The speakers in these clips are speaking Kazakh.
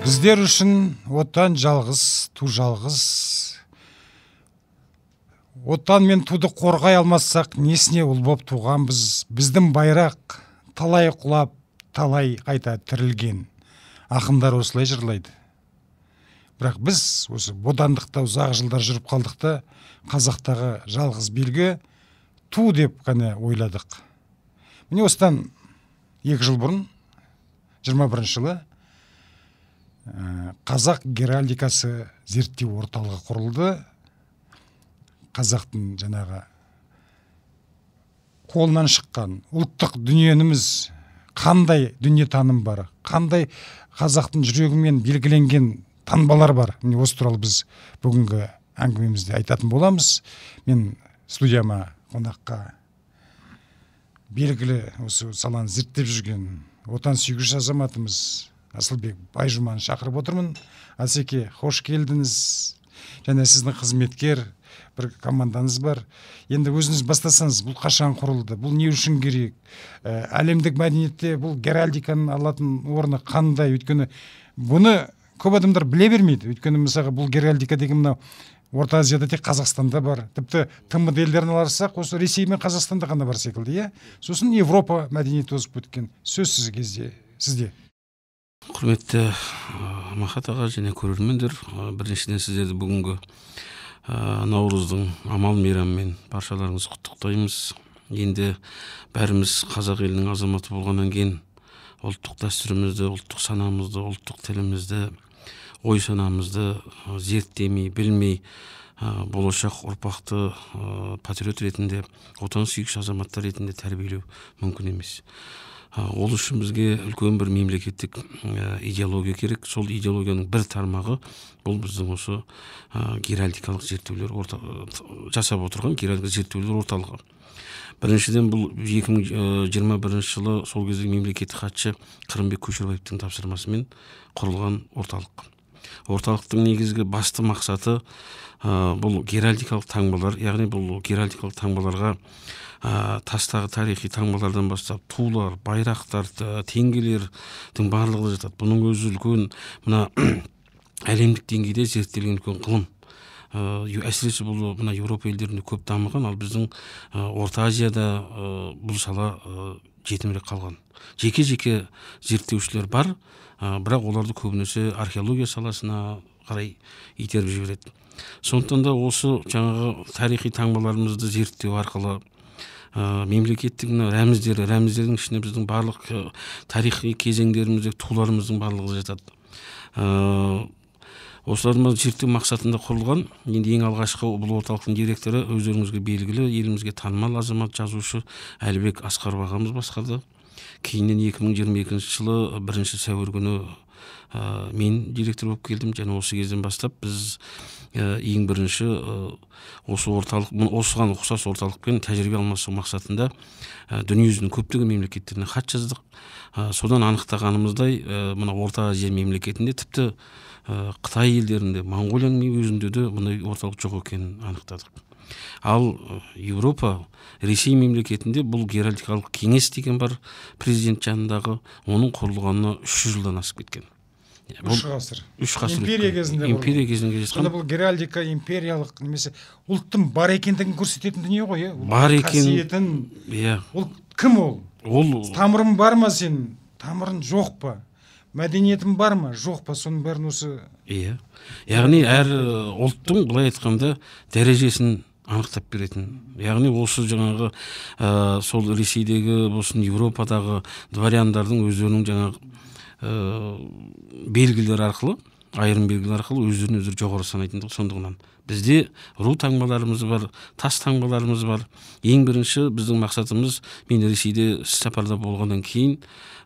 біздер үшін оттан жалғыз ту жалғыз отан мен туды қорғай алмасақ, несіне ұл боп біз, біздің байрақ талай құлап талай қайта тірілген ақындар осылай жырлайды бірақ біз осы бодандықта ұзақ жылдар жүріп қалдық та қазақтағы жалғыз белгі ту деп қана ойладық міне осыдан екі жыл бұрын 21 бірінші жылы ә, қазақ геральдикасы зерттеу орталығы құрылды қазақтың жаңағы қолынан шыққан ұлттық дүниеніміз қандай дүниетаным бар қандай қазақтың жүрегімен белгіленген таңбалар бар міне осы туралы біз бүгінгі әңгімемізде айтатын боламыз мен студияма қонаққа белгілі осы саланы зерттеп жүрген сүйгіш азаматымыз асылбек байжұманы шақырып отырмын асеке қош келдіңіз және сіздің қызметкер бір командаңыз бар енді өзіңіз бастасаңыз бұл қашан құрылды бұл не үшін керек ә, әлемдік мәдениетте бұл геральдиканың алатын орны қандай өйткені бұны көп адамдар біле бермейді өйткені мысалға бұл геральдика деген мынау орта азияда тек қазақстанда бар тіпті тмд елдерін алсақ осы ресей мен қазақстанда ғана бар секілді иә сосын европа мәдениеті озып кеткен сөзсіз кезде сізде құрметті махат аға және көрермендер біріншіден сіздерді бүгінгі ә, наурыздың амал мейрамымен баршаларыңызды құттықтаймыз енді бәріміз қазақ елінің азаматы болғаннан кейін ұлттық дәстүрімізді ұлттық санамызды ұлттық тілімізді ой санамызды зерттемей білмей ә, болашақ ұрпақты патриот ретінде отансүйгіш азаматтар ретінде тәрбиелеу мүмкін емес ә, ол үшін бізге үлкен бір мемлекеттік идеология керек сол идеологияның бір тармағы бұл біздің осы ә, геральдикалық зерттеулер орта, жасап отырған геральдикалық зерттеулер орталығы біріншіден бұл 2021 жылы сол кездегі мемлекеттік хатшы қырымбек көшербаевтың тапсырмасымен құрылған орталық орталықтың негізгі басты мақсаты ә, бұл геральдикалық таңбалар яғни бұл геральдикалық таңбаларға ә, тастағы тарихи таңбалардан бастап тулар байрақтар теңгелердің барлығы жатады бұның өзі үлкен мына әлемдік деңгейде зерттелген үлкен ғылым ыыы әсіресе бұл мына еуропа елдерінде көп дамыған ал біздің орта азияда бұл сала жетімірек қалған жеке жеке зерттеушілер бар ә, бірақ оларды көбінесе археология саласына қарай итеріп жібереді сондықтан да осы жаңағы тарихи таңбаларымызды зерттеу арқылы ә, мемлекеттік мына рәміздері рәміздердің ішіне біздің барлық тарихи кезеңдеріміздегі туларымыздың барлығы жатады осылардың зерттеу мақсатында құрылған енді ең алғашқы бұл орталықтың директоры өздеріңізге белгілі елімізге танымал азамат жазушы әлібек асқаров ағамыз басқарды кейіннен 2022 жылы бірінші сәуір күні ә, мен директор болып келдім және осы кезден бастап біз ең бірінші осы орталық осыған ұқсас орталықпен тәжірибе алмасу мақсатында ә, дүниежүзінің көптеген мемлекеттеріне хат жаздық содан анықтағанымыздай ә, мына орта азия мемлекетінде тіпті ә, қытай елдерінде моңғолияның өзінде де мұндай орталық жоқ екенін анықтадық ал еуропа ресей мемлекетінде бұл геральдикалық кеңес деген бар президент жанындағы оның құрылғанына үш жүз жылдан асып кеткен Иә, үш ғасыр үш ғасыр империя кезінде империя кезінде сонда бұл геральдика империялық немесе ұлттың бар екендігін көрсететін дүние ғой иә бар екен қасиетін иә ол кім ол ол тамырың бар ма сенің тамырың жоқ па мәдениетің бар ма жоқ па соның бәрін осы иә яғни әр ұлттың былай айтқанда дәрежесін анықтап беретін яғни осы жаңағы ә, сол ресейдегі болсын еуропадағы дворяндардың өздерінің жаңағы Э, белгілер арқылы айырым белгілер арқылы өздерін өздері жоғары санайтындығы сондығынан бізде ру таңбаларымыз бар тас таңбаларымыз бар ең бірінші біздің мақсатымыз мен ресейде сапарда болғаннан кейін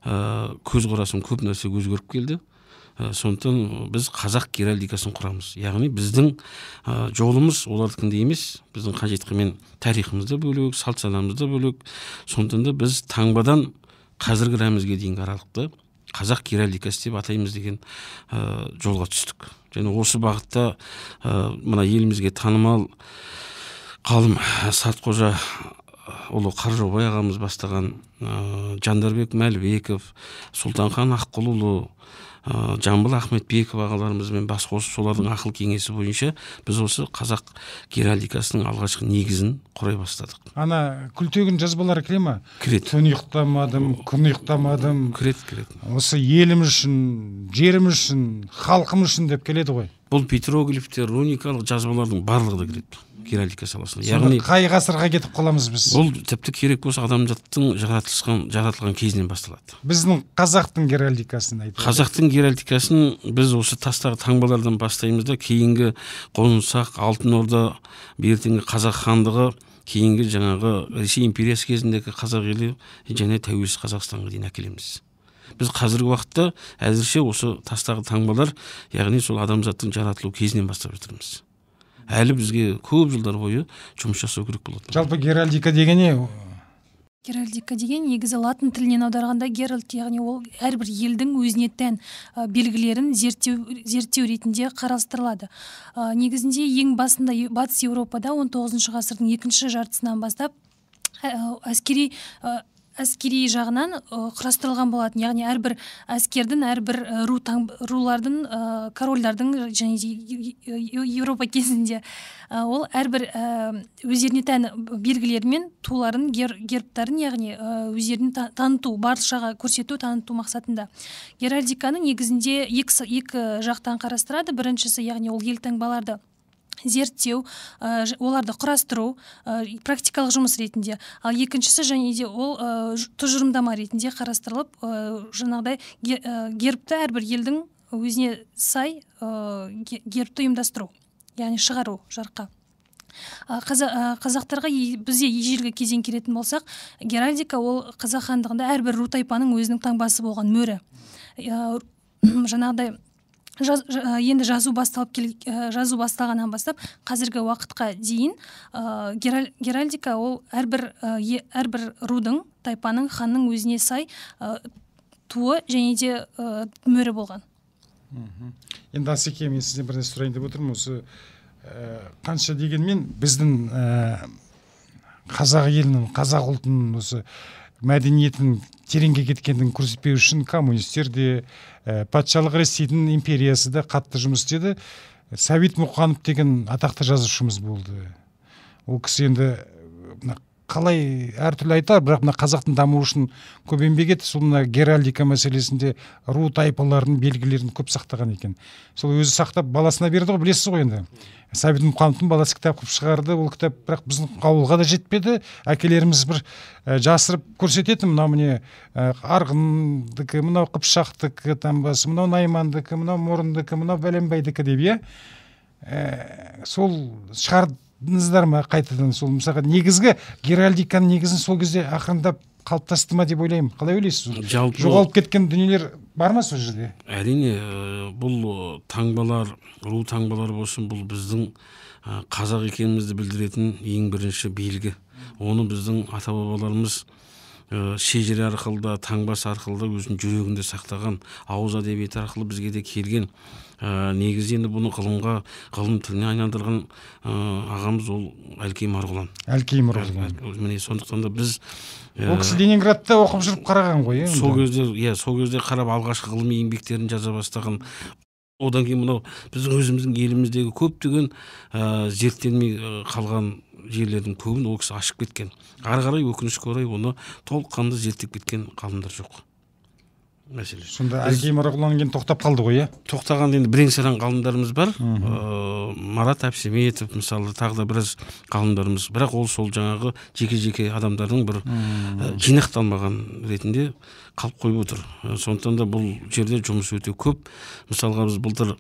ә, көзқарасым көп нәрсе өзгеріп келді ә, сондықтан біз қазақ геральдикасын құрамыз яғни біздің ә, жолымыз олардікіндей емес біздің қажетқымен тарихымыз да бөлек салт санамыз да бөлек сондықтан да біз таңбадан қазіргі рәмізге дейінгі аралықты қазақ геральдикасы деп атаймыз деген э, жолға түстік және осы бағытта ә, мына елімізге танымал ғалым э, сартқожа ұлы қаржаубай ағамыз бастаған ә, жандарбек мәлібеков сұлтанхан аққұлұлы ә, жамбыл ахметбеков ағаларымызбен бас қосып солардың ақыл кеңесі бойынша біз осы қазақ геральдикасының алғашқы негізін құрай бастадық ана күлтегін жазбалары кіре ма кіреді түн ұйықтамадым күн ұйықтамадым кіреді кіреді осы елім үшін жерім үшін халқым үшін деп келеді ғой бұл петроглифтер руникалық жазбалардың барлығы да кіреді геральдика саласына яғни қай ғасырға кетіп қаламыз біз бұл тіпті керек болса адамзаттың жаратылған жаратылған кезінен басталады біздің қазақтың геральдикасын айт қазақтың геральдикасын біз осы тастағы таңбалардан бастаймыз да кейінгі қонсақ алтын орда бертеңгі қазақ хандығы кейінгі жаңағы ресей империясы кезіндегі қазақ елі және тәуелсіз қазақстанға дейін әкелеміз біз қазіргі уақытта әзірше осы тастағы таңбалар яғни сол адамзаттың жаратылу кезінен бастап жатырмыз әлі бізге көп жылдар бойы жұмыс жасау керек болады жалпы геральдика деген не геральдика деген негізі латын тілінен аударғанда геральд яғни ол әрбір елдің өзіне тән белгілерін зерттеу зерттеу ретінде қарастырылады негізінде ең басында батыс еуропада 19 ғасырдың екінші жартысынан бастап әскери әскери жағынан құрастырылған болатын яғни әрбір әскердің әрбір ру рулардың корольдардың және де еуропа кезінде ол әрбір өздеріне тән белгілерімен туларын гер, гербтарын яғни өздерін таныту баршаға көрсету таныту мақсатында Геральдиканың негізінде екі, екі жақтан қарастырады біріншісі яғни ол елтаңбаларды зерттеу ә, оларды құрастыру ә, практикалық жұмыс ретінде ал екіншісі және де ол ә, тұжырымдама ретінде қарастырылып ә, жаңағыдай гербті әрбір елдің өзіне сай ә, гербті ұйымдастыру яғни шығару жарыққа қазақтарға бізде ежелгі кезең келетін болсақ геральдика ол қазақ хандығында әрбір ру тайпаның өзінің таңбасы болған мөрі жаңағыдай Жаз, э, енді жазу басталып кел, э, жазу басталғаннан бастап қазіргі уақытқа дейін ә, геральдика ол әрбір әрбір рудың тайпаның ханның өзіне сай туы және де мөрі болған мхм енді асеке мен сізден бір сұрайын деп отырмын осы ә, қанша дегенмен біздің ә, қазақ елінің қазақ ұлтының осы мәдениетін тереңге кеткендігін көрсетпеу үшін коммунистер де ә, патшалық ресейдің империясы да қатты жұмыс істеді сәбит мұқанов деген атақты жазушымыз болды ол кісі енді э, қалай әртүрлі айтар бірақ мына қазақтың дамуы үшін көп еңбек етті сол мына геральдика мәселесінде ру тайпалардың белгілерін көп сақтаған екен сол өзі сақтап баласына берді ғой білесіз ғой енді сәбит мұқановтың баласы кітап қылып шығарды ол кітап бірақ біздің ауылға да жетпеді әкелеріміз бір жасырып көрсететін мынау міне арғындікі мынау қыпшақтікі таңбасы мынау наймандікі мынау мұрындікі мынау бәленбайдікі деп иә ә, сол шығарды дыңыздар ма қайтадан сол мысалға негізгі геральдиканың негізін сол кезде ақырындап қалыптасты ма деп ойлаймын қалай ойлайсыз жалпы жоғалып кеткен дүниелер бар ма сол жерде әрине э, бұл таңбалар ру таңбалар болсын бұл біздің э, қазақ екенімізді білдіретін ең бірінші белгі оны біздің ата бабаларымыз ә, шежіре арқылы да таңбасы арқылы да өзінің жүрегінде сақтаған ауыз әдебиеті арқылы бізге де келген ә, негізі енді бұны ғылымға ғылым тіліне айналдырған э, ағамыз ол әлкей марғұлан әлкей марғұлан міне сондықтан да біз ол кісі ленинградта оқып жүріп қараған ғой иә сол кезде иә сол кезде қарап алғашқы ғылыми еңбектерін жаза бастаған одан кейін мынау біздің өзіміздің еліміздегі көптеген ә, зерттелмей қалған жерлердің көбін ол кісі ашып кеткен ары қарай өкінішке орай оны толыққанды зерттеп кеткен ғалымдар жоқ мәселе сонда әлкей марғұлан кейін тоқтап қалды ғой иә тоқтаған енді бірең саран ғалымдарымыз бар ыыы э, марат әбсеметов мысалы тағы да біраз ғалымдарымыз бірақ ол сол жаңағы жеке жеке адамдардың бір э, жинақталмаған ретінде қалып қойып отыр э, сондықтан да бұл жерде жұмыс өте көп мысалға біз былтыр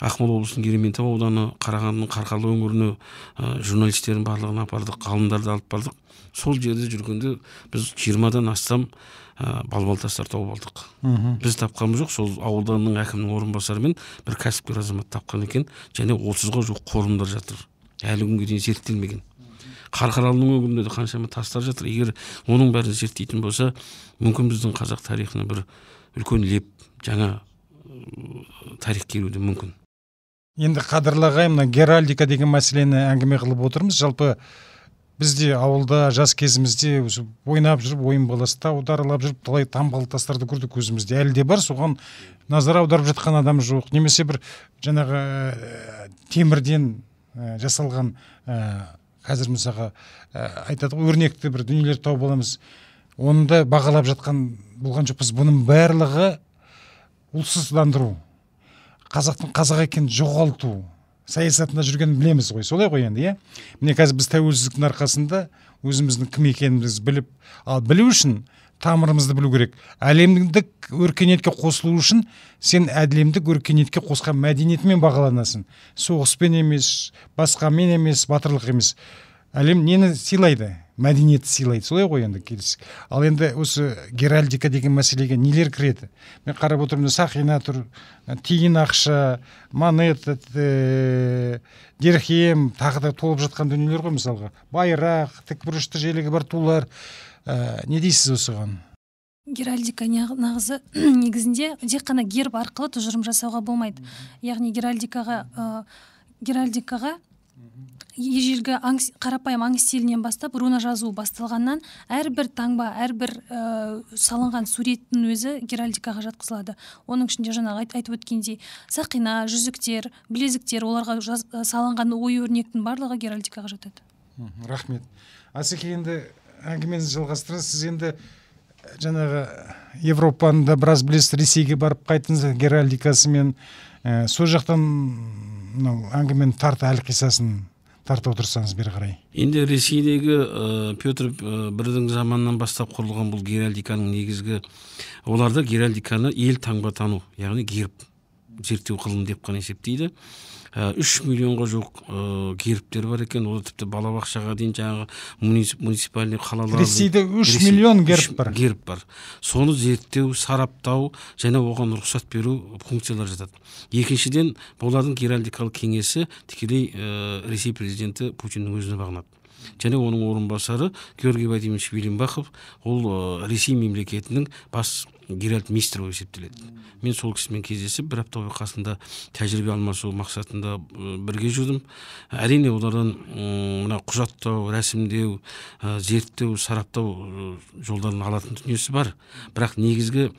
ақмола облысының ерейментау ауданы қарағандының қарқаралы өңіріне ә, журналистердің барлығын апардық ғалымдарды алып бардық сол жерде жүргенде біз жиырмадан астам ә, балбал тастар тауып алдық біз тапқанымыз жоқ сол ауданның әкімінің орынбасары мен бір кәсіпкер азамат тапқан екен және отызға жуық қорымдар жатыр әлі күнге дейін зерттелмеген қарқаралының өңірінде де қаншама тастар жатыр егер оның бәрін зерттейтін болса мүмкін біздің қазақ тарихына бір үлкен леп жаңа тарих келуі мүмкін енді қадірлі ағай мына геральдика деген мәселені әңгіме қылып отырмыз жалпы бізде ауылда жас кезімізде өзі ойнап жүріп ойын тауды аралап жүріп талай таңбалы тастарды көрдік көзімізде әлі де бар соған назар аударып жатқан адам жоқ немесе бір жаңағы ә, темірден ә, жасалған ә, қазір мысалға ә, айтады ғой өрнекті бір дүниелер тауып аламыз оны да бағалап жатқан болған жоқпыз бұның барлығы ұлтсыздандыру қазақтың қазақ екенін жоғалту саясатында жүргенін білеміз ғой солай ғой енді иә міне қазір біз тәуелсіздіктің арқасында өзіміздің кім екенімізді біліп ал білу үшін тамырымызды білу керек әлемдік өркениетке қосылу үшін сен әлемдік өркениетке қосқан мәдениетімен бағаланасың соғыспен емес басқамен емес батырлық емес әлем нені сыйлайды мәдениет сыйлайды солай ғой енді келісік. ал енді осы геральдика деген мәселеге нелер кіреді мен қарап отырмын сақина тұр ә, тиын ақша монета ә, дирхем тағы да толып жатқан дүниелер ғой мысалға байрақ тікбұрышты желігі бар тулар ә, не дейсіз осыған геральдика нағызы негізінде тек қана герб арқылы тұжырым жасауға болмайды яғни геральдикаға ә, геральдикаға ежелгі аң, қарапайым аң стилінен бастап руна жазу басталғаннан әрбір таңба әрбір э, салынған суреттің өзі геральдикаға жатқызылады оның ішінде жаңағы айт, айтып өткендей сақина жүзіктер білезіктер оларға жаз, ә, салынған ой өрнектің барлығы геральдикаға жатады рахмет асеке енді әңгімеңізді жалғастырыңыз сіз енді э, жаңағы европаны да біраз білесіз ресейге барып қайттыңыз геральдикасымен ә, сол жақтан мынау әңгімені тарта әлқисасын тартып отырсаңыз бері қарай енді ресейдегі ә, петр бірдің заманынан бастап құрылған бұл геральдиканың негізгі оларда геральдиканы ел таңба тану яғни герб зерттеу ғылымы деп қана есептейді Э, үш миллионға жуық э, гербтер бар екен ол тіпті балабақшаға дейін жаңағы муниципальный қалалар ресейде үш миллион герб бар герб бар соны зерттеу сараптау және оған рұқсат беру функциялары жатады екіншіден бұлардың геральдикалық кеңесі тікелей э, ресей президенті путиннің өзіне бағынады және оның орынбасары георгий вадимович вилимбахов ол ресей мемлекетінің бас геральт мистер болып есептеледі мен сол кісімен кездесіп бір апта бойы қасында тәжірибе алмасу мақсатында бірге жүрдім әрине олардан мына құжаттау рәсімдеу зерттеу сараптау жолдарын алатын дүниесі бар бірақ негізгі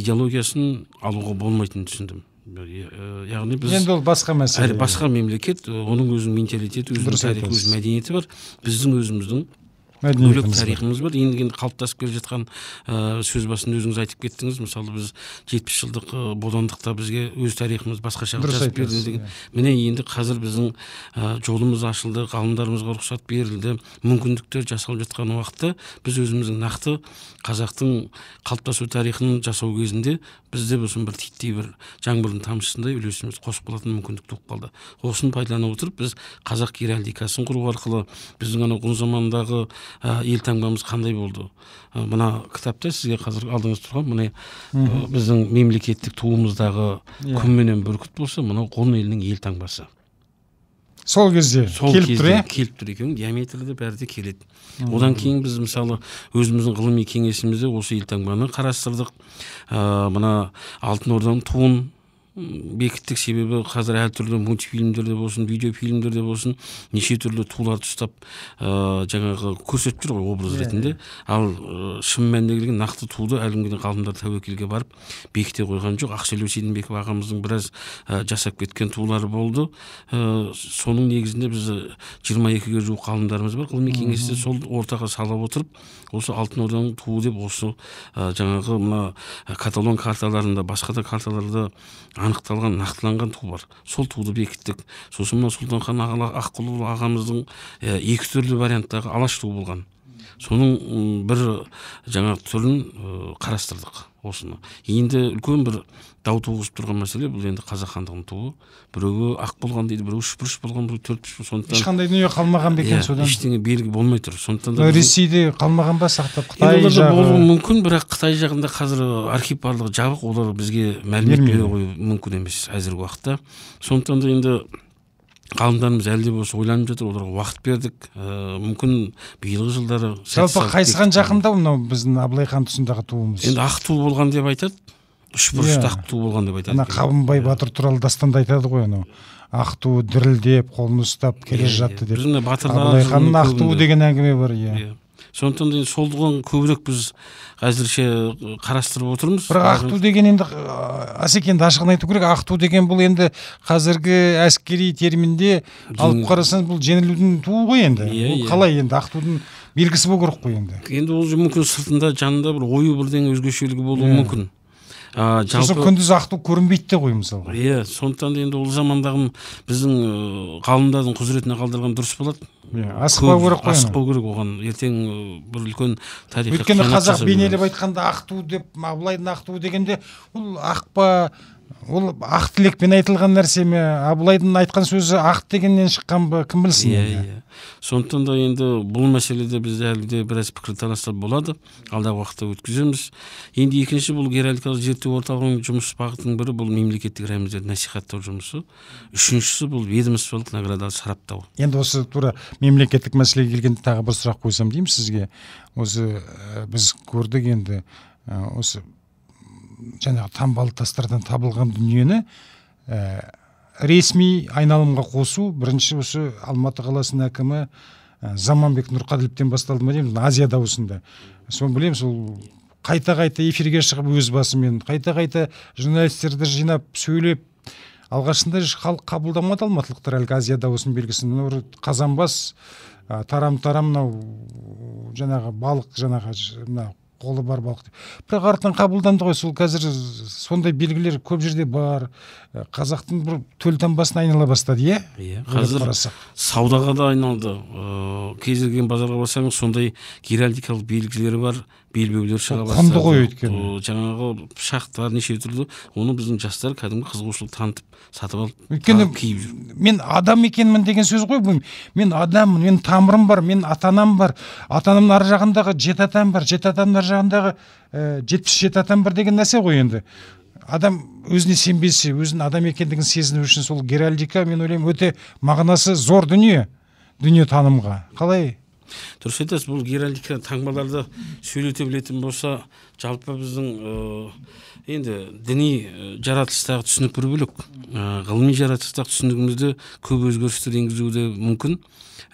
идеологиясын алуға болмайтынын түсіндім яғни біз енді ол басқа мәселе басқа мемлекет оның өзінің менталитеті өзінің тарихы өз мәдениеті бар біздің өзіміздің бөлек тарихымыз бар енді енді қалыптасып келе жатқан э, сөз басында өзіңіз айтып кеттіңіз мысалы біз жетпіс жылдық э, бодандықта бізге өз тарихымыз басқаша жазып берді деген иә. міне енді қазір біздің э, жолымыз ашылды ғалымдарымызға рұқсат берілді мүмкіндіктер жасалып жатқан уақытта біз өзіміздің нақты қазақтың қалыптасу тарихын жасау кезінде бізде болсын бір титтей бір жаңбырдың тамшысындай үлесіміз қосып қалатын мүмкіндік туып қалды осыны пайдалана отырып біз қазақ геральдикасын құру арқылы біздің анау замандағы ә, э, елтаңбамыз қандай болды ә, мына кітапта сізге қазір алдыңызда тұрған міне ә, біздің мемлекеттік туымыздағы yeah. Иә. күн бүркіт болса мынау ғұн елінің елтаңбасы сол кезде сол келіп тұр иә келіп тұр екен диаметрі бәрі де келеді одан кейін біз мысалы өзіміздің ғылыми кеңесімізде осы елтаңбаны қарастырдық ә, мына алтын орданың туын бекіттік себебі қазір әртүрлі мультфильмдерде болсын видеофильмдерде болсын неше түрлі туларды ұстап жаңағы көрсетіп жүр ғой образ иә, ретінде иә. ал ә, шын мәніне келген нақты туды әлі күнге ғалымдар тәуекелге барып бекіте қойған жоқ ақселеу сейдімбеков ағамыздың біраз жасап кеткен тулары болды ә, соның негізінде біз жиырма екіге жуық ғалымдарымыз бар ғылыми кеңесте сол ортаға сала отырып осы алтын орданың туы деп осы жаңағы мына каталон карталарында басқа да карталарда анықталған нақтыланған ту бар сол туды бекіттік сосын мына сұлтанхан аққұлұлы ағамыздың ә, екі түрлі варианттағы алаш туы болған соның бір жаңа түрін қарастырдық осыны енді үлкен бір дау туғызып тұрған мәселе бұл енді қазақ хандығының туы біреуі ақ болған дейді біреуі үшбұрыш болған біреуі төртбұрыш сондықтан ешқандай дүние қалмаған ба екен иә, содан ештеңе белгі болмай тұр сондықтан да ресейде қалмаған ба сақтап қытай жағы болуы мүмкін бірақ қытай жағында қазір архив барлығы жабық олар бізге мәлімет бере қою мүмкін емес әзіргі уақытта сондықтан да енді ғалымдарымыз әлі де болса ойланып жатыр оларға уақыт бердік ә, мүмкін биылғы жылдары жалпы қайсыған жақында мынау біздің абылай хан тұсындағы туымыз енді ақ ту болған деп айтады үш бұрышты иә. ақ ту болған деп айтады мына қабынбай иә. батыр туралы дастанда айтады ғой анау ақ туы дірілдеп қолын ұстап келе иә, жатты деп ақ туы деген әңгіме бар иә сондықтан да енді көбірек біз әзірше қарастырып отырмыз бірақ ақту деген енді енді ашығын айту керек ақту деген бұл енді қазіргі әскери терминде алып қарасаңыз бұл жеңілудің туы ғой енді yeah, иә, иә. қалай енді ақтудың белгісі болу керек қой енді енді ол мүмкін сыртында жанында бір ою бірдеңе өзгешелігі болуы yeah. Иә. мүмкін жалпы сосын күндіз ақтық көрінбейді де ғой мысалға иә сондықтан да енді ол замандағы біздің ғалымдардың құзыретіне қалдырған дұрыс болады иә асықпау керек қой асықпау керек оған ертең бір үлкен тарихи өйткені қазақ бейнелеп айтқанда ақ ту деп абылайдың ақ дегенде ол ақ па ол ақ тілекпен айтылған нәрсе ме абылайдың айтқан сөзі ақ дегеннен шыққан ба кім білсін иә иә сондықтан да енді бұл мәселеде бізде әлі де біраз пікірталастар болады алдағы уақытта өткіземіз енді екінші бұл геральдикалық зерттеу орталығының жұмыс бағытының бірі бұл мемлекеттік рәміздерді насихаттау жұмысы үшіншісі бұл ведомстволық награда сараптау енді осы тура мемлекеттік мәселеге келгенде тағы бір сұрақ қойсам деймін сізге осы біз көрдік енді осы жаңағы таңбалы тастардан табылған дүниені ә, ресми айналымға қосу бірінші осы алматы қаласының әкімі ә, заманбек нұрқаділовтен басталды ма деймін азия дауысында соны білемін сол қайта қайта эфирге шығып өз басымен қайта қайта журналистерді жинап сөйлеп алғашында халық қабылдамады алматылықтар әлгі азия дауысының белгісін қазанбас тарам тарам мынау жаңағы балық жаңағы мына қолы бар балық деп бірақ артынан қабылданды ғой сол қазір сондай белгілер көп жерде бар э, қазақтың бір төл таңбасына айнала бастады иә иә қазір саудаға да айналды ыыы э, кез келген базарға барсаңыз сондай геральдикалық белгілері бар белбеулер шыға бастады құнды ғой өйткені жаңағы пышақтар неше түрлі оны біздің жастар кәдімгі қызығушылық танытып сатып алып өйткені киіп жүр мен адам екенмін деген сөз ғой бұл мен адаммын менің тамырым бар мен ата анам бар ата анамның ар жағындағы жеті атам бар жеті атамның ар жағындағы э, жетпіс жеті атам бар деген нәрсе ғой енді адам өзіне сенбесе өзінің адам екендігін сезіну үшін сол геральдика мен ойлаймын өте мағынасы зор дүние дүниетанымға қалай дұрыс айтасыз бұл геральдика таңбаларды сөйлете білетін болса жалпы біздің енді діни жаратылыстағы түсінік бір бөлек ғылыми жаратылыстағы түсінігімізде көп өзгерістер енгізуі де мүмкін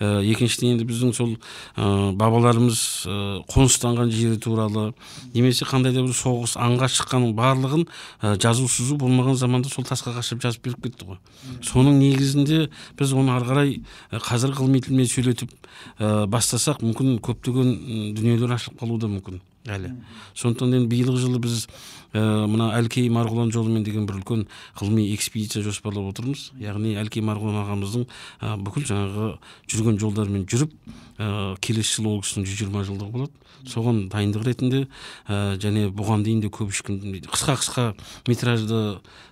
ә, екіншіден енді біздің сол ә, бабаларымыз ә, қоныстанған жері туралы немесе қандай да бір соғыс аңға шыққанның барлығын ә, жазу сызу болмаған заманда сол тасқа қашып жазып беріп кетті ғой соның негізінде біз оны ары қарай ә, қазір ғылыми тілмен сөйлетіп ә, бастасақ мүмкін көптеген дүниелер ашылып қалуы да мүмкін әлі сондықтан енді биылғы жылы біз Э, мына әлкей марғұлан жолымен деген бір үлкен ғылыми экспедиция жоспарлап отырмыз яғни әлкей марғұлан ағамыздың бүкіл жаңағы жүрген жолдарымен жүріп ә, келесі жылы ол кісінің жүз жиырма жылдығы болады соған дайындық ретінде ә, және бұған дейін де көп ешкім қысқа қысқа метражды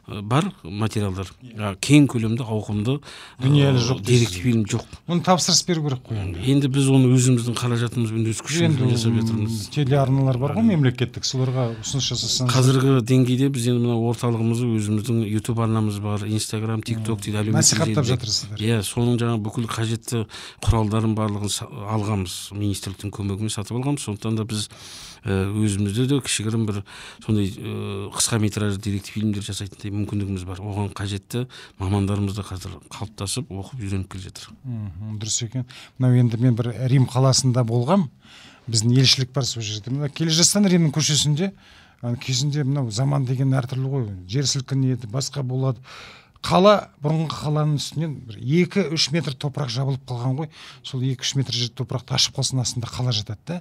э, бар материалдар ә, кең көлемді ауқымды әлі жоқ деректі фильм жоқ оны тапсырыс беру керек қой енді енді біз оны өзіміздің қаражатымызбен өз күшімізбен жасап жатырмыз телеарналар бар ғой мемлекеттік соларға ұсыныс жасасаңыз қазіргі деңгейде біз енді мына орталығымыз өзіміздің ютуб арнамыз бар инстаграм тик ток дейді әлеуметтік насихаттап жатырсыздар иә соның жаңағы бүкіл қажетті құралдарын барлығын алғанбыз министрліктің көмегімен сатып алғанбыз сондықтан да біз э, өзімізде де кішігірім бір сондай э, қысқа метражды деректі фильмдер жасайтындай мүмкіндігіміз бар оған қажетті мамандарымыз да қазір қалыптасып оқып үйреніп келе жатыр дұрыс екен мынау енді мен бір рим қаласында болғам біздің елшілік бар сол жерде мына келе жатсаң римнің көшесінде кезінде мынау заман деген әртүрлі ғой жер сілкінеді басқа болады қала бұрынғы қаланың үстінен бір екі үш метр топырақ жабылып қалған ғой сол екі үш метр жер топырақты ашып қалсын астында қала жатады да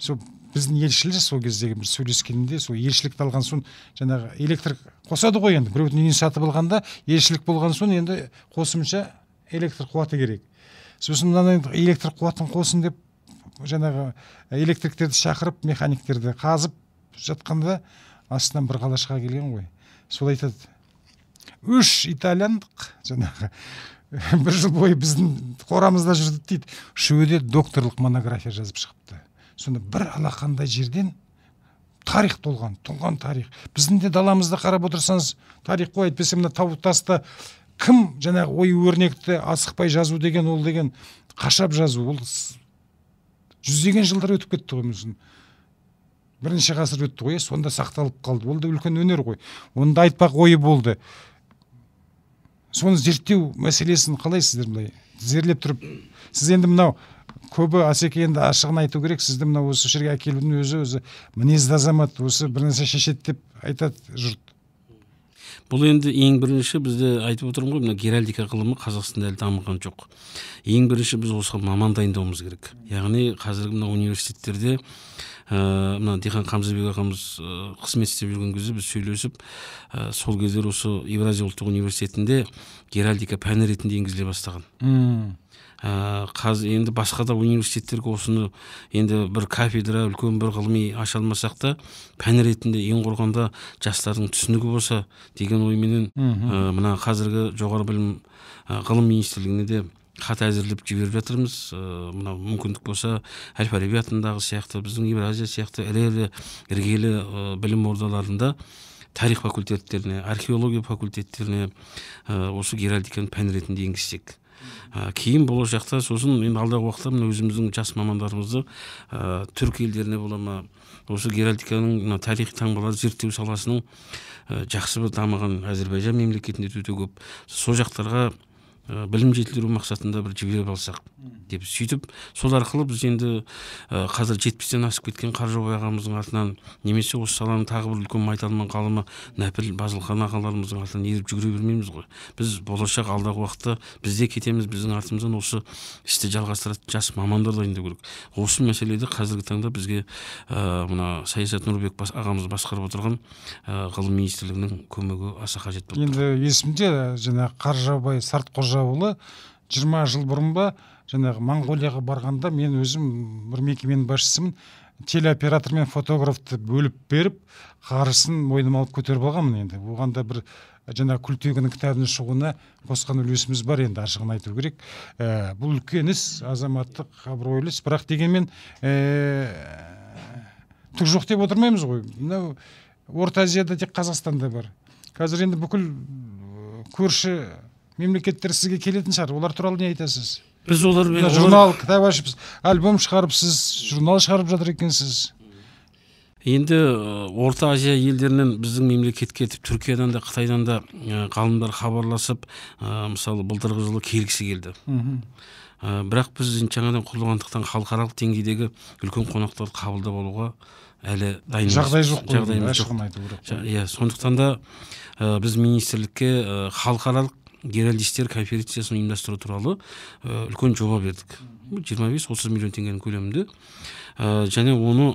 сол біздің елшілер сол кездегі бір сөйлескенінде сол елшілікті алған соң жаңағы электр қосады ғой енді біреудің үйін сатып алғанда елшілік болған соң енді қосымша электр қуаты керек сосын мына электр қуатын қосын деп жаңағы электриктерді шақырып механиктерді қазып жатқанда астынан бір қалашыға келген ғой сол айтады үш итальяндық жаңағы бір жыл бойы біздің қорамызда жүрді дейді үшеуі докторлық монография жазып шығыпты сонда бір алақандай жерден тарих толған толған тарих біздің де даламызды қарап отырсаңыз тарих қой әйтпесе мына тау таста кім жаңағы ой өрнекті асықпай жазу деген ол деген қашап жазу ол жүздеген жылдар өтіп кетті ғой мысын бірінші ғасыр өтті ғой иә, сонда сақталып қалды ол да үлкен өнер ғой да айтпақ ойы болды соны зерттеу мәселесін қалай сіздер былай зерлеп тұрып сіз енді мынау көбі асеке енді ашығын айту керек сізді мынау осы жерге әкелудің өзі өзі мінезді азамат осы нәрсе шешеді деп айтады жұрт бұл енді ең бірінші бізде айтып отырмын ғой мына геральдика ғылымы қазақстанда әлі дамыған жоқ ең бірінші біз осыған маман дайындауымыз керек яғни қазіргі мына университеттерде ә, мына дихан қамзабек ағамыз э, қызмет істеп жүрген кезде біз сөйлесіп ә, сол кездер осы евразия ұлттық университетінде геральдика пәні ретінде енгізіле бастаған м ә, қазір енді басқа да университеттерге осыны енді бір кафедра үлкен бір ғылыми аша алмасақ та пән ретінде ең құрғанда жастардың түсінігі болса деген ойменен мына қазіргі жоғары білім ғылым министрлігіне де хат әзірлеп жіберіп жатырмыз э, мынау мүмкіндік болса әл фараби атындағы сияқты біздің евразия сияқты ірі ірі іргелі э, білім ордаларында тарих факультеттеріне археология факультеттеріне э, осы геральдиканы пән ретінде енгізсек ә, кейін болашақта сосын енді алдағы уақытта мына өзіміздің жас мамандарымызды ә, елдеріне бола ма осы геральдиканың мына тарихи таңбаларды зерттеу саласының ә, жақсы бір дамыған әзірбайжан мемлекетінде өте көп сол жақтарға ә, білім жетілдіру мақсатында бір жіберіп алсақ деп сөйтіп сол арқылы біз енді ә, қазір жетпістен асып кеткен қаржабай ағамыздың артынан немесе осы саланың тағы бір үлкен майталман ғалымы нәпіл базылхан ағаларымыздың артынан еріп жүгіре бермейміз ғой біз болашақ алдағы уақытта біз де кетеміз біздің артымыздан осы істі жалғастыратын жас мамандар дайындау керек осы мәселеде қазіргі таңда бізге ә, мына саясат нұрбек бас, ағамыз басқарып отырған ә, ғылым министрлігінің көмегі аса қажет болып енді есімде жаңағы қаржабай сартқожа қожаұлы жиырма жыл бұрын ба жаңағы моңғолияға барғанда мен өзім бір мекеменің басшысымын телеоператор мен фотографты бөліп беріп қарысын мойныма алып көтеріп алғанмын енді оған да бір жаңағы күлтегінің кітабының шығуына қосқан үлесіміз бар енді ашығын айту керек ә, бұл үлкен іс азаматтық абыройлы іс бірақ дегенмен ә, түк жоқ деп отырмаймыз ғой мынау орта азияда тек қазақстанда бар қазір енді бүкіл көрші мемлекеттер сізге келетін шығар олар туралы не айтасыз біз олармен журнал кітап ашыпсыз альбом шығарыпсыз журнал шығарып жатыр екенсіз енді орта азия елдерінен біздің мемлекетке тіп түркиядан да қытайдан да ғалымдар хабарласып мысалы былтырғы жылы келгісі келді бірақ біз жаңадан құрылғандықтан халықаралық деңгейдегі үлкен қонақтарды қабылдап алуға әлі дайын жағдай жоқ жағдайымыз жоқ иә сондықтан да біз министрлікке халықаралық геральдистер конференциясын ұйымдастыру туралы үлкен жоба бердік жиырма бес отыз миллион теңгенің көлемінде ә, және оны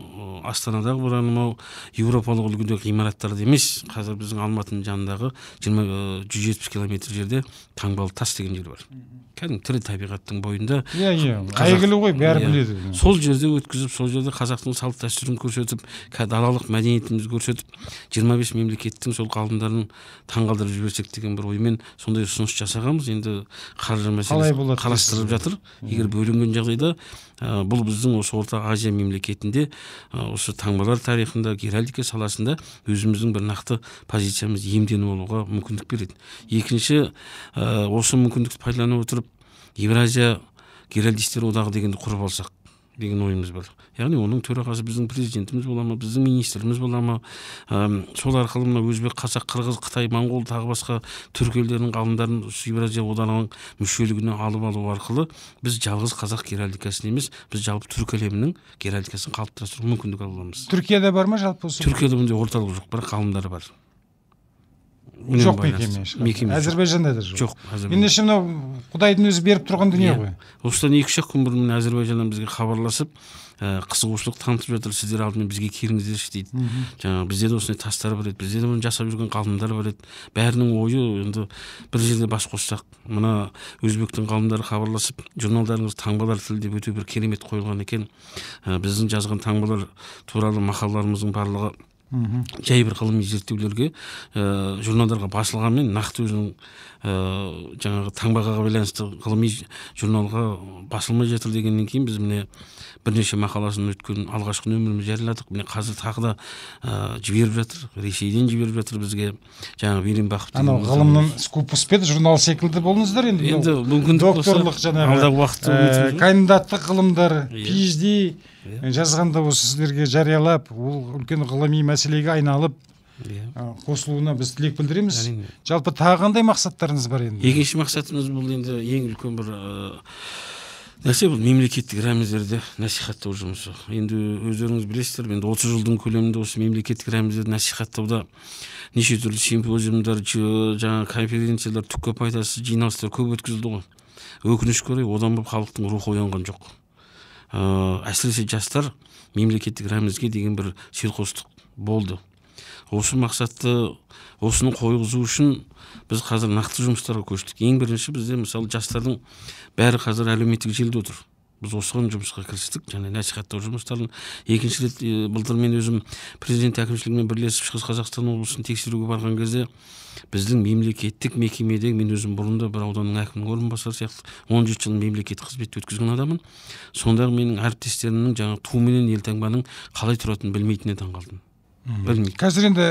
астанадағы бір анау еуропалық үлгідегі ғимараттарда емес қазір біздің алматының жанындағы жиырма жүз жетпіс километр жерде таңбалы тас деген жер бар кәдімгі тірі табиғаттың бойында иә yeah, иә yeah. әйгілі ғой бәрі yeah. Иә. біледі сол жерде өткізіп сол жерде қазақтың салт дәстүрін көрсетіп далалық мәдениетімізді көрсетіп 25 мемлекеттің сол ғалымдарын таңғалдырып жіберсек деген бір оймен сондай ұсыныс жасағанбыз енді қаржы мәселесі қарастырып жатыр егер бөлінген жағдайда ә, бұл біздің осы орта азия мемлекетінде осы таңбалар тарихында геральдика саласында өзіміздің бір нақты позициямыз иемденіп алуға мүмкіндік береді екінші ә, осы мүмкіндікті пайдалана отырып евразия геральдистер одағы дегенді құрып алсақ деген ойымыз бар яғни оның төрағасы біздің президентіміз бола ма біздің министріміз бола ма ә, сол арқылы мына өзбек қазақ қырғыз қытай моңғол тағы басқа түрік елдерінің ғалымдарын евразия одағының мүшелігіне алып алу арқылы біз жалғыз қазақ геральдикасын емес біз жалпы түркі әлемінің геральдикасын қалыптастыру мүмкіндік ала аламыз түркияда бар ма жалпы осы түркияда ондай орталық жоқ бірақ ғалымдар бар жоқ меке мекеме әзірбайжанда да жоқ жоқ ендеше мынау құдайдың өзі беріп тұрған дүние ғой осыдан екі үш ақ күн бұрын әзірбайжаннан бізге хабарласып қызығушылық танытып жатыр сіздер алдымен бізге келіңіздерші дейді жаңағы бізде де осындай тастар бар еді бізде де бұны жасап жүрген ғалымдар бар еді бәрінің ойы енді бір жерде бас қоссақ мына өзбектің ғалымдары хабарласып журналдарыңыз таңбалар тілі деп өте бір керемет қойылған екен ә, біздің жазған таңбалар туралы мақалаларымыздың барлығы жай бір ғылыми зерттеулерге ә, журналдарға басылғанмен нақты өзінің ә, жаңағы таңбаға байланысты ғылыми журналға басылмай жатыр дегеннен кейін біз міне бірнеше мақаласын өткен алғашқы нөмірімізді жарияладық міне қазір тағы да ә, жіберіп жатыр ресейден жіберіп жатыр бізге жаңағы бейренбақов анау ғылымның скупы еді журнал секілді болыңыздар енді енді мүмкіндік докторлық жаңағы алдағы уақытта э, кандидаттық ғылымдар иә. пиэйчди иә. жазғанда осы сіздерге жариялап ол үлкен ғылыми мәселеге айналып иә қосылуына біз тілек білдіреміз әрине жалпы тағы қандай мақсаттарыңыз бар енді екінші мақсатымыз бұл енді ең үлкен бір нәрсе бұл мемлекеттік рәміздерді насихаттау жұмысы енді өздеріңіз білесіздер енді отыз жылдың көлемінде осы мемлекеттік рәміздерді насихаттауда неше түрлі симпозиумдар жаңа конференциялар түкке пайдасыз жиналыстар көп өткізілді ғой өкінішке орай одан болып халықтың рухы оянған жоқ ыыы әсіресе жастар мемлекеттік рәмізге деген бір селқостық болды осы мақсатты осыны қойғызу үшін біз қазір нақты жұмыстарға көштік ең бірінші бізде мысалы жастардың бәрі қазір әлеуметтік желіде отыр біз осыған жұмысқа кірістік және насихаттау жұмыстарын екінші рет былтыр мен өзім президент әкімшілігімен бірлесіп шығыс қазақстан облысын тексеруге барған кезде біздің мемлекеттік мекемедегі мен өзім бұрын да бір ауданның әкімінің орынбасары сияқты он жеті жыл мемлекеттік қызметте өткізген адаммын сондағы менің әріптестерімнің жаңағы ту менен елтаңбаның қалай тұратынын білмейтініне таңқалдым білмейді қазір енді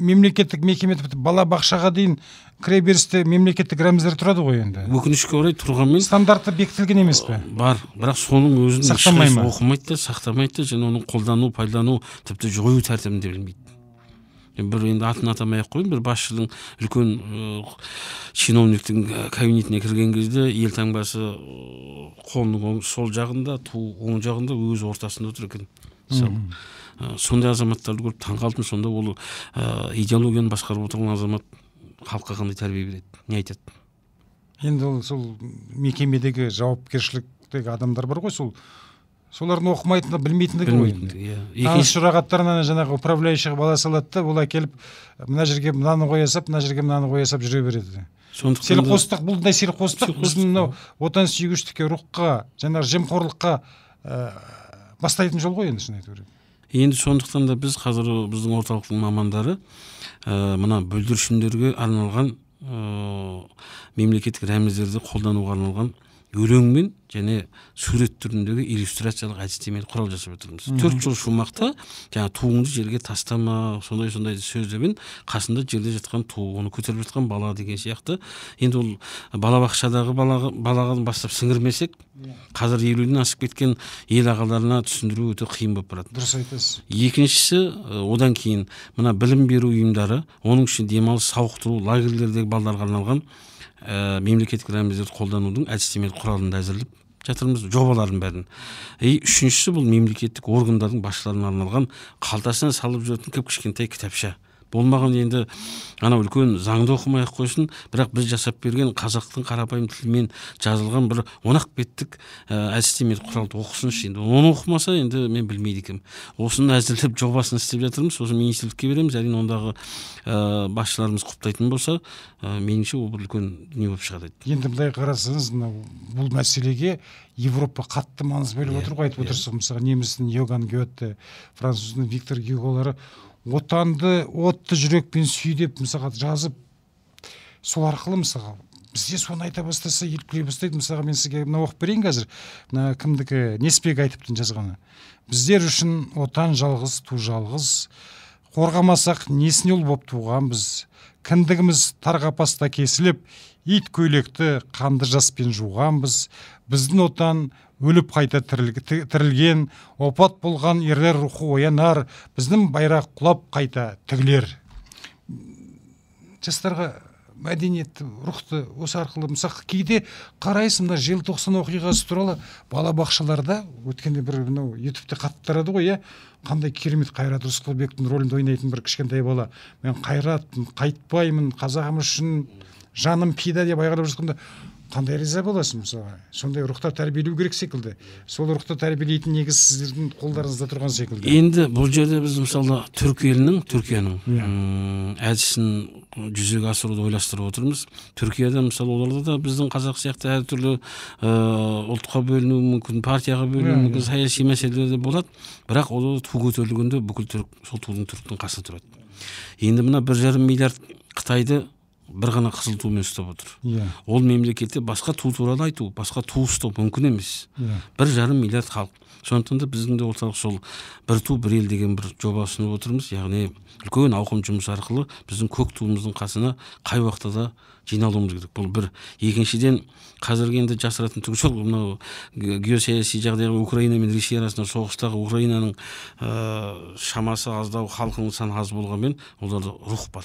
мемлекеттік мекеме бала бақшаға дейін кіреберісте мемлекеттік рәміздер тұрады ғой енді өкінішке орай тұрғанмен стандарты бекітілген емес пе бар бірақ соның өзін сақтамай ма оқымайды да сақтамайды да және оның қолдану пайдалану тіпті жою тәртібін де білмейді бір енді атын атамай ақ қояйын бір басшының үлкен чиновниктің кабинетіне кірген кезде елтаңбасы қолының сол жағында ту оң жағында өз ортасында отыр екен мысалы Э, сондай азаматтарды көріп таңқалдым сонда ол ә, идеологияны басқарып отырған азамат халыққа қандай тәрбие береді не айтады енді ол сол мекемедегі жауапкершіліктегі адамдар бар ғой сол солардың оқымайтыны білмейтіндігі ғой иә таныс жұрағаттарынан жаңағы управляющийға бала салады да ол әкеліп мына жерге мынаны қоя сап мына жерге мынаны қоя сап жүре береді сондықтан селқостық бұндай селқостық біздің мынау отансүйгіштікке рухқа жаңағы жемқорлыққа ә, бастайтын жол ғой енді шын айту керек енді сондықтан да біз қазір біздің орталықтың мамандары ә, мына бүлдіршіндерге арналған ә, мемлекеттік рәміздерді қолдануға арналған өлеңмен және сурет түріндегі иллюстрациялық әдістемелік құрал жасап отырмыз төрт жыл шумақта жаңағы туыңды жерге тастама сондай сондай сөздермен қасында жерде жатқан ту оны көтеріп жатқан бала деген сияқты енді ол балабақшадағы балаға бастап сіңірмесек иә. қазір елуден асып кеткен ел ағаларына түсіндіру өте қиын болып барады дұрыс айтасыз екіншісі одан кейін мына білім беру ұйымдары оның ішінде демалыс сауықтыру лагерьлердегі балаларға арналған ә, э, мемлекеттік рәміздерді қолданудың әдістемелік құралын да әзірлеп жатырмыз жобалардың бәрін и үшіншісі бұл мемлекеттік органдардың басшыларына арналған қалтасына салып жүретін кіп кішкентай кітапша болмаған енді анау үлкен заңды оқымай ақ қойсын бірақ біз жасап берген қазақтың қарапайым тілімен жазылған бір онақ беттік ә, құралды оқысыншы енді оны оқымаса енді мен білмейді екенмін осыны әзірлеп жобасын істеп жатырмыз сосын министрлікке береміз әрине ондағы ә, басшыларымыз құптайтын болса ә, меніңше ол бір үлкен дүние болып шығады енді былай қарасаңыз мынау бұл мәселеге европа қатты маңыз беріп иә, отыр ғой айтып иә. отырсыз мысалы немістің иоган гете француздың виктор гюголары отанды отты жүрекпен сүй деп мысалға жазып сол арқылы мысалға бізде соны айта бастаса ел күле бастайды мысалға мен сізге мына оқып берейін қазір мына кімдікі несіпбек айтыптың жазғаны біздер үшін отан жалғыз ту жалғыз қорғамасақ несіне ұл болып туғанбыз кіндігіміз тар қапаста кесіліп ит көйлекті қанды жаспен жуғанбыз біздің отан өліп қайта тірілген опат болған ерлер рухы оянар біздің байрақ құлап қайта тігілер жастарға мәдениетті рухты осы арқылы мысалы кейде қарайсың мына желтоқсан оқиғасы туралы балабақшаларда өткенде бір мынау ютубте қатты тарады ғой иә қандай керемет қайрат рысқұлбектің рөлінде ойнайтын бір кішкентай бала мен қайратпын қайтпаймын қазағым үшін жаным пида деп айғайлап жатқанда қандай риза боласың мысалға сондай рухта тәрбиелеу керек секілді сол рухты тәрбиелейтін негіз сіздердің қолдарыңызда тұрған секілді енді бұл жерде біз мысалы түрік елінің түркияның иә. әдісін жүзеге асыруды ойластырып отырмыз түркияда мысалы оларда да біздің қазақ сияқты әртүрлі ұлтқа бөлінуі мүмкін партияға бөлінуі иә, мүмкін иә. саяси мәселелер де болады бірақ ол ту көтерілгенде бүкіл түрік сол тудың түріктің қасында тұрады енді мына бір жарым миллиард қытайды бір ғана қызыл тумен ұстап отыр иә yeah. ол мемлекетте басқа ту туралы айту басқа ту ұстау мүмкін емес yeah. Иә. бір жарым миллиард халық сондықтан да біздің де орталық сол бір ту бір ел деген бір жоба ұсынып отырмыз яғни үлкен ауқым жұмыс арқылы біздің көк туымыздың қасына қай уақытта да жиналуымыз керек бұл бір екіншіден қазіргі енді жасыратын түгі жоқ мынау геосаяси жағдай украина мен ресей арасында соғыстағы украинаның ә, шамасы аздау халқының саны аз болғанмен оларда рух бар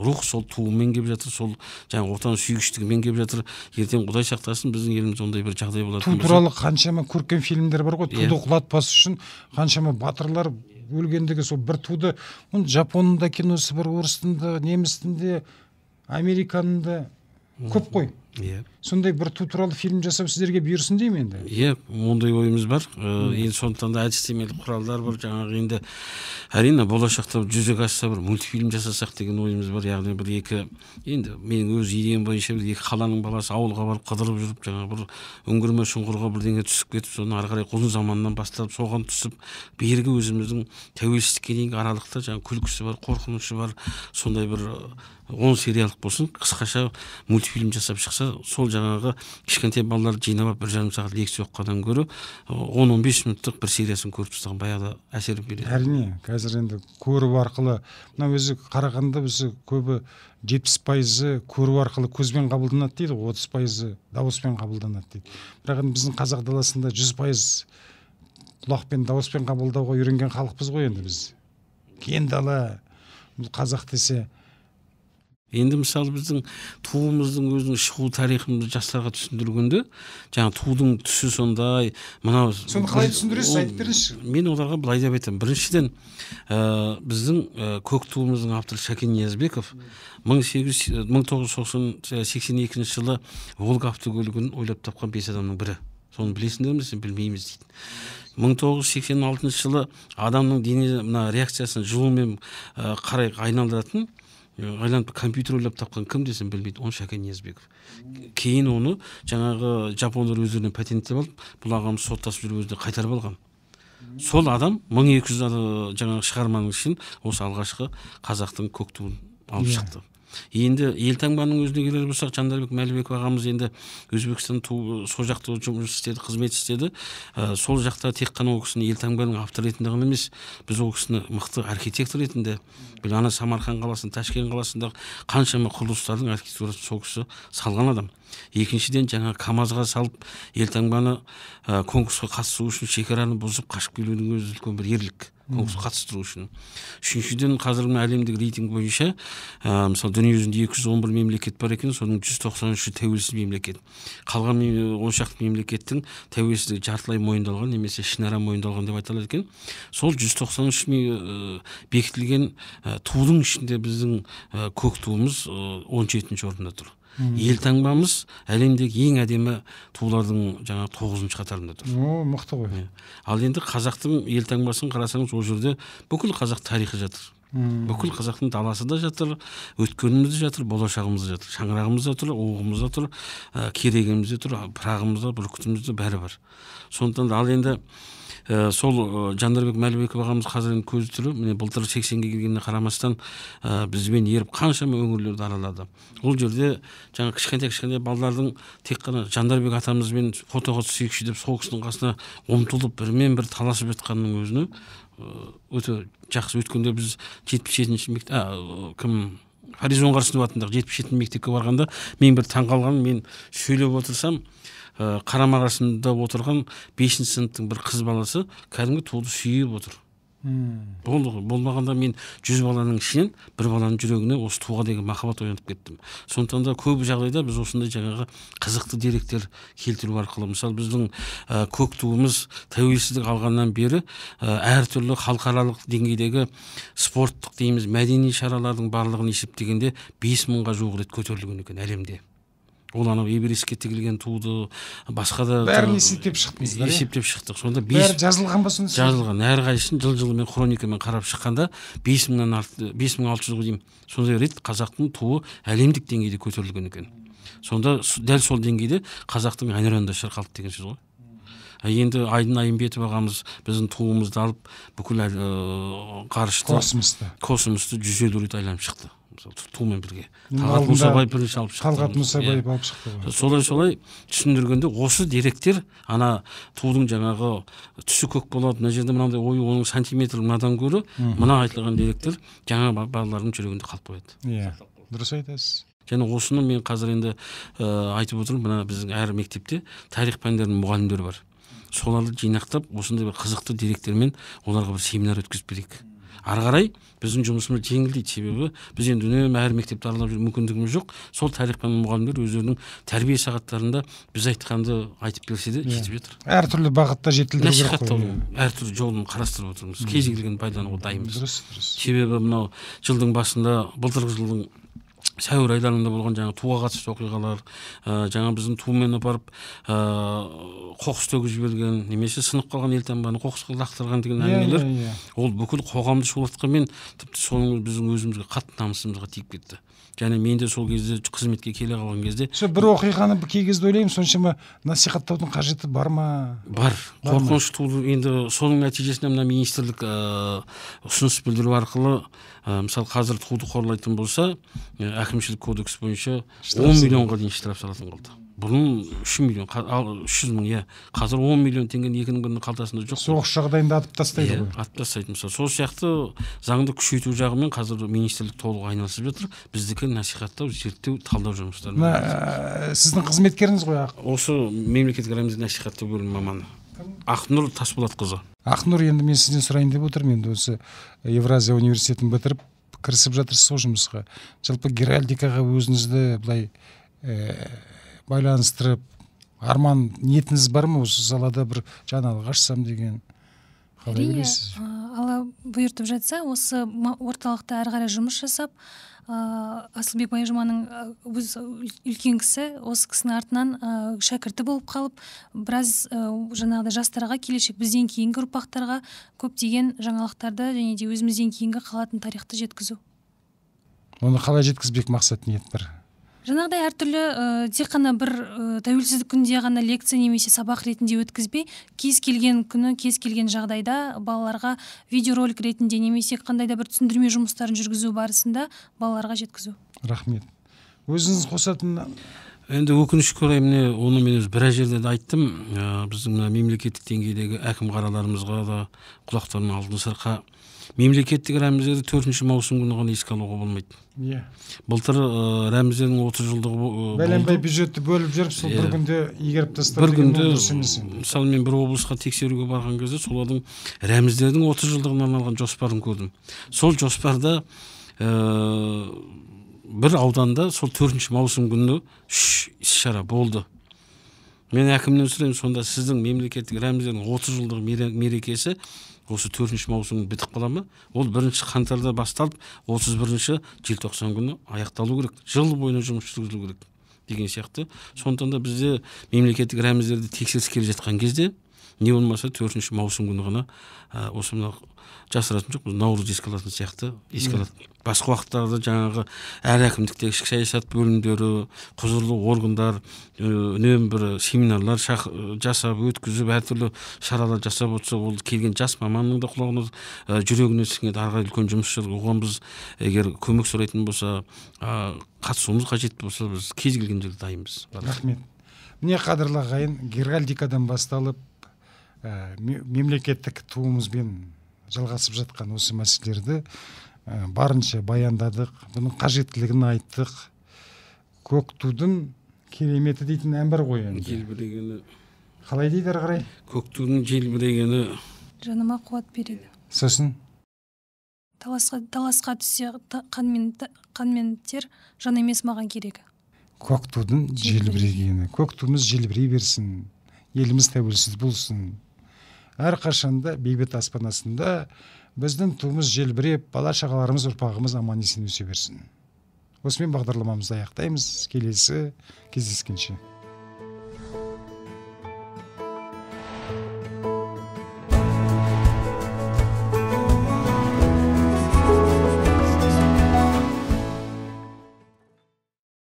рух сол туымен келіп жатыр сол жаңағы отан сүйгіштігімен келіп жатыр ертең құдай сақтасын біздің елімізде ондай бір жағдай болады ту туралы қаншама көркем фильмдер бар ғой иә. туды құлатпас үшін қаншама батырлар өлгендігі сол бір туды он жапонның да киносы бар орыстың да немістің де американың да көп қой иә сондай бір ту туралы фильм жасап сіздерге бұйырсын деймін енді иә ондай ойымыз бар енді сондықтан да әдістемелік құралдар бар жаңағы енді әрине болашақта жүзеге асса бір мультфильм жасасақ деген ойымыз бар яғни бір екі енді менің өз идеям бойынша бір екі қаланың баласы ауылға барып қыдырып жүріп жаңағы бір үңгірме шұңқырға бірдеңе түсіп кетіп соны ары қарай ұзын заманнан бастап соған түсіп бергі өзіміздің тәуелсіздікке дейінгі аралықта жаңағы күлкісі бар қорқынышы бар сондай бір он сериялық болсын қысқаша мультфильм жасап шықса болса сол жаңағы кішкентай балаларды жинап алып бір жарым сағат лекция оқығаннан гөрі он он бес минуттық бір сериясын көріп тастаған баяғыда әсер береді әрине қазір енді көру арқылы мына өзі қарағанда бізде көбі жетпіс пайызы көру арқылы көзбен қабылданады дейді ғой отыз пайызы дауыспен қабылданады дейді бірақ енді біздің қазақ даласында жүз пайыз құлақпен дауыспен қабылдауға үйренген халықпыз ғой енді біз кең дала бұл қазақ десе енді мысалы біздің туымыздың өзінің шығу тарихымызды жастарға түсіндіргенде жаңағы тудың түсі сондай мынау соны қалай түсіндіресіз айтып беріңізші мен оларға былай деп айтамын біріншіден ә, біздің ә, көк туымыздың авторы шәкен ниязбеков мың сегіз мың тоғыз жүз э, сексен екінші жылы волга автокөлігін ойлап тапқан бес адамның бірі соны білесіңдер ме десем білмейміз дейді мың тоғыз жүз сексен алтыншы жылы адамның дене мына реакциясын жылумен қарай айналдыратын ойланып компьютер ойлап тапқан кім десем білмейді оны шәкен ниязбеков кейін оны жаңағы жапондар өздеріне патенттеп алып бұл ағамыз соттасып жүріп өзіне қайтарып алған сол адам мың екі жүз жаңағы шығарманың ішін осы алғашқы қазақтың көк туын алып иә. шықты енді елтаңбаның өзіне келер болсақ жандарбек мәлібеков ағамыз енді өзбекстан туып сол жақта жұмыс істеді қызмет істеді ә, сол жақта тек қана ол кісіні елтаңбаның авторы ретінде ғана емес біз ол кісіні мықты архитектор ретінде біл ана самарқан қаласын ташкент қаласындағы қаншама құрылыстардың архитектурасын сол кісі салған адам екіншіден жаңа камазға салып елтаңбаны ә, конкурсқа қатысу үшін шекараны бұзып қашып келудің өзі үлкен бір ерлік конкурсқа қатыстыру үшін үшіншіден қазіргі әлемдік рейтинг бойынша ә, мысалы дүниежүзінде екі жүз он бір мемлекет бар екен соның жүз тоқсан үші тәуелсіз мемлекет қалған он шақты мемлекеттің тәуелсіздігі жартылай мойындалған немесе ішінара мойындалған деп алады екен сол жүз тоқсан үш бекітілген ә, тудың ішінде біздің ә, көк туымыз он жетінші орында тұр елтаңбамыз әлемдегі ең әдемі тулардың жаңа тоғызыншы қатарында тұр о мықты ғой ал енді қазақтың елтаңбасын қарасаңыз ол жерде бүкіл қазақ тарихы жатыр бүкіл қазақтың даласы да жатыр өткеніміз де жатыр болашағымыз да жатыр шаңырағымыз да тұр уығымыз да тұр ә, керегіміз де тұр пырағымыз да бүркітіміз де бәрі бар сондықтан ал енді ә, сол ә, жандарбек мәлібеков ағамыз қазір енді көзі тірі міне былтыр сексенге келгеніне қарамастан ә, бізбен еріп қаншама өңірлерді аралады ол жерде жаңа кішкентай кішкентай балалардың тек қана жандарбек атамызбен фотоға түсейікші деп сол кісінің қасына ұмтылып бірімен бір таласып жатқанның өзіне өте жақсы өткенде біз жетпіс жетінші мектеп кім фариза қарсынов атындағы жетпіс жетінші мектепке барғанда мен бір таңқалғаным мен сөйлеп отырсам Э, қарама қарсында отырған бесінші сыныптың бір қыз баласы кәдімгі туды сүйіп отыр болды ғой болмағанда мен жүз баланың ішінен бір баланың жүрегіне осы туға деген махаббат оянып кеттім сондықтан да көп жағдайда біз осындай жаңағы қызықты деректер келтіру арқылы мысалы біздің ә, көк туымыз тәуелсіздік алғаннан бері ә, э, әртүрлі халықаралық деңгейдегі спорттық дейміз мәдени шаралардың барлығын есептегенде бес мыңға жуық рет көтерілген екен әлемде ол анау эверестке тігілген туды басқа да бәрін есептеп шықтыңыздар есептеп шықтық сонда бес бәрі жазылған ба сонда жазылған әрқайсысын жыл жылымен хроникамен қарап шыққанда бес мыңнан арты бес мың алты ғой дейін сондай рет қазақтың туы әлемдік деңгейде көтерілген екен сонда дәл сол деңгейде қазақтың әнұраны да шырқалды деген сөз ғой енді айдын айымбетов ағамыз біздің туымызды алып бүкіл ғарышты э, космосты космосты жүз елу рет айналып шықты мысалы тумен бірге талғат мұсабаев бірінші алып шықты талғат мұсабаев иә. алып шықты ғой солай солай түсіндіргенде осы деректер ана тудың жаңағы түсі көк болады мына жерде мынандай ой оның сантиметр мынадан гөрі мына айтылған деректер жаңа балалардың жүрегінде қалып қояды иә дұрыс айтасыз және осыны мен қазір енді ә, айтып отырмын мына біздің әр мектепте тарих пәндерінің мұғалімдері бар соларды жинақтап осындай бір қызықты деректермен оларға бір семинар өткізіп берейік ары қарай біздің жұмысымыз жеңілдейді себебі біз енді үнемі әр мектепті аралап жүру мүмкіндігіміз жоқ сол тарих пән мұғалімдер өздерінің тәрбие сағаттарында біз айтқанды айтып келсе де жетіп иә. жатыр әртүрлі бағытта жетілдіру насихаттау әртүрлі жолын қарастырып отырмыз кез келгенін пайдалануға дайынбыз дұрыс дұрыс себебі мынау жылдың басында былтырғы жылдың сәуір айларында болған жаңа туға қатысты оқиғалар ә, жаңа біздің тумен апарып ә, э, қоқыс төгіп жіберген немесе сынып қалған елтаңбаны қоқысқа лақтырған деген иә, әңгімелер yeah, иә, иә. ол бүкіл қоғамды шулатқанмен тіпті соның біздің өзімізге қатты намысымызға тиіп кетті және мен де сол кезде қызметке келе қалған кезде сол бір оқиғаны кей кезде ойлаймын соншама насихаттаудың қажеті бар ма бар қорқыныш туды енді соның нәтижесінде мына министрлік ыыы э, ұсыныс білдіру арқылы ә, мысалы қазір туды қорлайтын болса э, әкімшілік кодекс бойынша он миллионға дейін штраф салатын болды бұрын үш миллион ал үш жүз мың иә қазір он миллион теңгені екінің бірінің қалтасында жоқ соғыс жағдайында атып тастайды иә, ғой атып тастайды мысалы сол сияқты заңды күшейту жағымен қазір министрлік толық айналысып жатыр біздікі насихаттау зерттеу талдау жұмыстары мына э, сіздің қызметкеріңіз ғой осы мемлекеттік рәміздер насихаттау бөлімі маманы ақнұр тасболатқызы ақнұр енді мен сізден сұрайын деп отырмын енді осы евразия университетін бітіріп кірісіп жатырсыз ғой жұмысқа жалпы геральдикаға өзіңізді былай э, байланыстырып арман ниетіңіз бар ма осы салада бір жаңалық ашсам деген қалай ойлайсыз алла бұйыртып жатса осы орталықта әрі қарай жұмыс жасап ыыы асылбек байжұманың өз үлкен кісі осы кісінің артынан ә, шәкірті болып қалып біраз ә, жаңағыдай жастарға келешек бізден кейінгі ұрпақтарға көптеген жаңалықтарды және де өзімізден кейінгі қалатын тарихты жеткізу оны қалай жеткізбек мақсат ниет жаңағыдай әртүрлі ә, тек қана бір тәуелсіздік күнінде ғана лекция немесе сабақ ретінде өткізбей кез келген күні кез келген жағдайда балаларға видеоролик ретінде немесе қандай да бір түсіндірме жұмыстарын жүргізу барысында балаларға жеткізу рахмет өзіңіз қосатын енді өкінішке орай міне оны мен өзі біраз жерде де айттым ә, біздің мына мемлекеттік деңгейдегі әкім қараларымызға да құлақтарын алтын сырқа мемлекеттік рәміздерді төртінші маусым күні ғана еске алуға болмайды иә yeah. былтыр ә, рәміздердің отыз жылдығы бәленбай бюджетті бөліп жүріп сол yeah. Иә. бір күнде игеріп тастап бір күнде мысалы мен бір облысқа тексеруге барған кезде солардың рәміздердің отыз жылдығына арналған жоспарын көрдім сол жоспарда ә, бір ауданда сол төртінші маусым күні үш іс шара болды мен әкімнен сұраймын сонда сіздің мемлекеттік рәміздердің отыз жылдық мерекесі осы төртінші маусым бітіп қала ма ол бірінші қаңтарда басталып отыз бірінші желтоқсан күні аяқталу керек жыл бойына жұмыс жүргізілу керек деген сияқты сондықтан да бізде мемлекеттік рәміздерді тексеріс келе жатқан кезде не болмаса төртінші маусым күні ғана осы мына жасыратын жоқ наурыз еске алатын сияқты еске алатын басқа уақыттарда жаңағы әр әкімдіктегі ішкі саясат бөлімдері құзырлы органдар үнемі бір семинарлар жасап өткізіп әртүрлі шаралар жасап отырса ол келген жас маманның да құлағына жүрегіне сіңеді ары қарай үлкен жұмыс оған біз егер көмек сұрайтын болса қатысуымыз қажет болса біз кез келген жерде дайынбыз рахмет міне қадірлі ағайын геральдикадан басталып мемлекеттік туымызбен жалғасып жатқан осы мәселелерді Ә, барынша баяндадық бұның қажеттілігін айттық көк тудың кереметі дейтін ән бар ғой енді желбірегені қалай дейді ары қарай көк тудың желбірегені жаныма қуат береді сосын таласқа таласқа түссе қанмен қанмен тер жан емес маған керек көк тудың желбірегені көк туымыз желбірей берсін еліміз тәуелсіз болсын әрқашанда бейбіт аспан біздің туымыз желбіреп бала шағаларымыз ұрпағымыз аман есен өсе берсін осымен бағдарламамызды аяқтаймыз келесі кездескенше